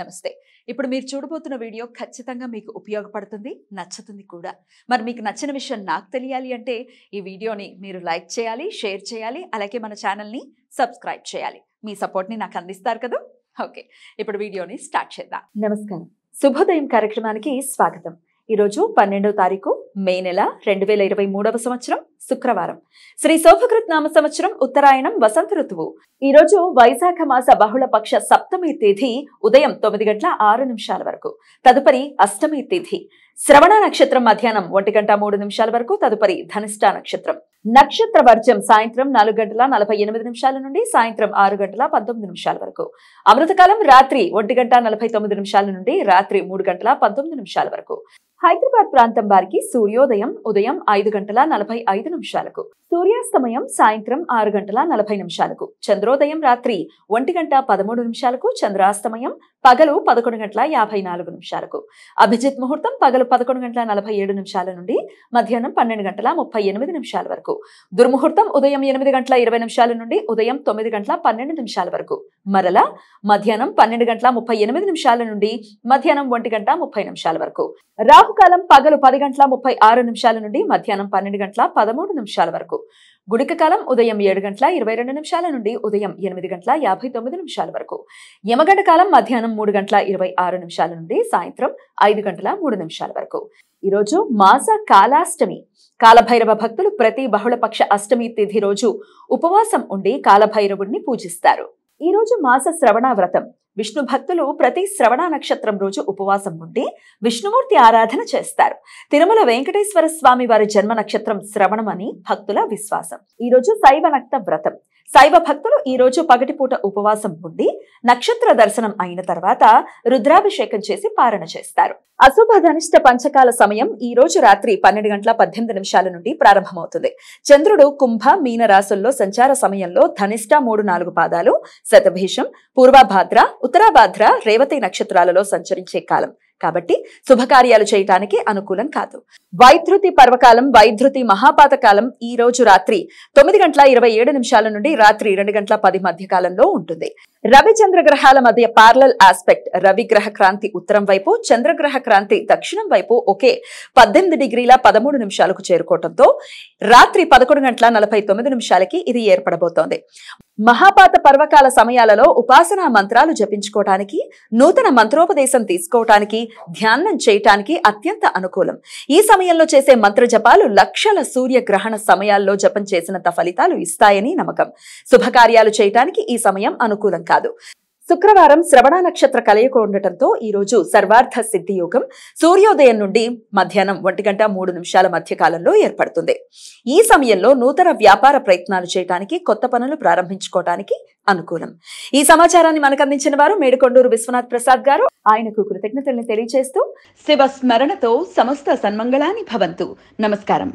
నమస్తే ఇప్పుడు మీరు చూడబోతున్న వీడియో ఖచ్చితంగా మీకు ఉపయోగపడుతుంది నచ్చుతుంది కూడా మరి మీకు నచ్చిన విషయం నాకు తెలియాలి అంటే ఈ వీడియోని మీరు లైక్ చేయాలి షేర్ చేయాలి అలాగే మన ఛానల్ని సబ్స్క్రైబ్ చేయాలి మీ సపోర్ట్ని నాకు అందిస్తారు కదా ఓకే ఇప్పుడు వీడియోని స్టార్ట్ చేద్దాం నమస్కారం శుభోదయం కార్యక్రమానికి స్వాగతం ఈరోజు పన్నెండవ తారీఖు మే నెల రెండు వేల ఇరవై మూడవ సంవత్సరం శుక్రవారం శ్రీ శోభకృత్ నామ సంవత్సరం ఉత్తరాయణం వసంత ఋతువు ఈరోజు వైశాఖ మాస బహుళపక్ష సప్తమి తేదీ ఉదయం తొమ్మిది గంటల ఆరు నిమిషాల వరకు తదుపరి అష్టమి తేదీ శ్రవణ నక్షత్రం మధ్యాహ్నం ఒంటి గంట మూడు నిమిషాల వరకు తదుపరి ధనిష్ట నక్షత్రం నక్షత్ర వర్జం సాయంత్రం నాలుగు గంటల నలభై ఎనిమిది నిమిషాల నుండి సాయంత్రం ఆరు గంటల పంతొమ్మిది నిమిషాల వరకు అమృతకాలం రాత్రి ఒంటి గంట నలభై తొమ్మిది నిమిషాల నుండి రాత్రి మూడు గంటల పంతొమ్మిది నిమిషాల వరకు హైదరాబాద్ ప్రాంతం వారికి సూర్యోదయం ఉదయం ఐదు గంటల నలభై ఐదు నిమిషాలకు సూర్యాస్తమయం సాయంత్రం ఆరు గంటల నలభై నిమిషాలకు చంద్రోదయం రాత్రి ఒంటి గంట పదమూడు నిమిషాలకు చంద్రాస్తమయం పగలు పదకొండు గంటల యాభై నాలుగు నిమిషాలకు అభిజిత్ ముహూర్తం పగలు పదకొండు గంటల నలభై ఏడు నిమిషాల నుండి మధ్యాహ్నం పన్నెండు గంటల ముప్పై ఎనిమిది నిమిషాల వరకు దుర్ముహూర్తం ఉదయం ఎనిమిది గంటల ఇరవై నిమిషాల నుండి ఉదయం తొమ్మిది గంటల పన్నెండు నిమిషాల వరకు మరలా మధ్యాహ్నం పన్నెండు గంటల ముప్పై ఎనిమిది నిమిషాల నుండి మధ్యాహ్నం ఒంటి గంట ముప్పై నిమిషాల వరకు రాహుకాలం పగలు పది గంటల ముప్పై ఆరు నిమిషాల నుండి మధ్యాహ్నం పన్నెండు గంటల పదమూడు నిమిషాల వరకు గుడిక కాలం ఉదయం ఏడు గంటల ఇరవై రెండు నిమిషాల నుండి ఉదయం ఎనిమిది గంటల యాభై తొమ్మిది నిమిషాల వరకు యమగడ్డ కాలం మధ్యాహ్నం మూడు గంటల ఇరవై ఆరు నిమిషాల నుండి సాయంత్రం ఐదు గంటల మూడు నిమిషాల వరకు ఈరోజు మాస కాలాష్టమి కాలభైరవ భక్తులు ప్రతి బహుళపక్ష అష్టమి తిథి రోజు ఉపవాసం ఉండి కాలభైరవుడిని పూజిస్తారు ఈరోజు మాస శ్రవణ వ్రతం విష్ణు భక్తులు ప్రతి శ్రవణ నక్షత్రం రోజు ఉపవాసం ఉండి విష్ణుమూర్తి ఆరాధన చేస్తారు తిరుమల వెంకటేశ్వర స్వామి వారి జన్మ నక్షత్రం శ్రవణం అని భక్తుల విశ్వాసం ఈ రోజు శైవనక్త వ్రతం శైవ భక్తులు ఈ రోజు పగటిపూట ఉపవాసం ఉండి నక్షత్ర దర్శనం అయిన తర్వాత రుద్రాభిషేకం చేసి పారణ చేస్తారు అశుభ ధనిష్ట పంచకాల సమయం ఈ రోజు రాత్రి పన్నెండు గంటల పద్దెనిమిది నిమిషాల నుండి ప్రారంభమవుతుంది చంద్రుడు కుంభ మీన రాసుల్లో సంచార సమయంలో ధనిష్ట మూడు నాలుగు పాదాలు శతభీషం పూర్వభాద్ర ఉత్తరాభాద్ర రేవతి నక్షత్రాలలో సంచరించే కాలం కాబట్టి శుభకార్యాలు చేయటానికి అనుకూలం కాదు వైద్యుతి పర్వకాలం వైద్యుతి మహాపాతకాలం ఈ రోజు రాత్రి తొమ్మిది గంటల ఇరవై ఏడు నిమిషాల నుండి రాత్రి రెండు గంటల పది మధ్య కాలంలో ఉంటుంది రవిచంద్ర గ్రహాల మధ్య పార్లల్ ఆస్పెక్ట్ రవిగ్రహ క్రాంతి ఉత్తరం వైపు చంద్రగ్రహ క్రాంతి దక్షిణం వైపు ఒకే పద్దెనిమిది డిగ్రీల పదమూడు నిమిషాలకు చేరుకోవడంతో రాత్రి పదకొండు గంటల నలభై తొమ్మిది నిమిషాలకి ఇది ఏర్పడబోతోంది మహాపాత పర్వకాల సమయాలలో ఉపాసనా మంత్రాలు జపించుకోవటానికి నూతన మంత్రోపదేశం తీసుకోవటానికి ధ్యానం చేయటానికి అత్యంత అనుకూలం ఈ సమయంలో చేసే మంత్ర జపాలు లక్షల సూర్యగ్రహణ సమయాల్లో జపం చేసినంత ఫలితాలు ఇస్తాయని నమ్మకం శుభకార్యాలు చేయటానికి ఈ సమయం అనుకూలం కాదు శుక్రవారం శ్రవణ నక్షత్ర కలయిక ఉండటంతో ఈరోజు సర్వార్థ సిద్ధి యోగం సూర్యోదయం నుండి మధ్యాహ్నం ఒంటి గంట మూడు నిమిషాల మధ్య కాలంలో ఏర్పడుతుంది ఈ సమయంలో నూతన వ్యాపార ప్రయత్నాలు చేయడానికి కొత్త పనులు ప్రారంభించుకోవడానికి అనుకూలం ఈ సమాచారాన్ని మనకు అందించిన వారు మేడుకొండూరు విశ్వనాథ్ ప్రసాద్ గారు ఆయనకు కృతజ్ఞతల్ని తెలియజేస్తూ శివ స్మరణతో సమస్త సన్మంగళాన్ని భవంతు నమస్కారం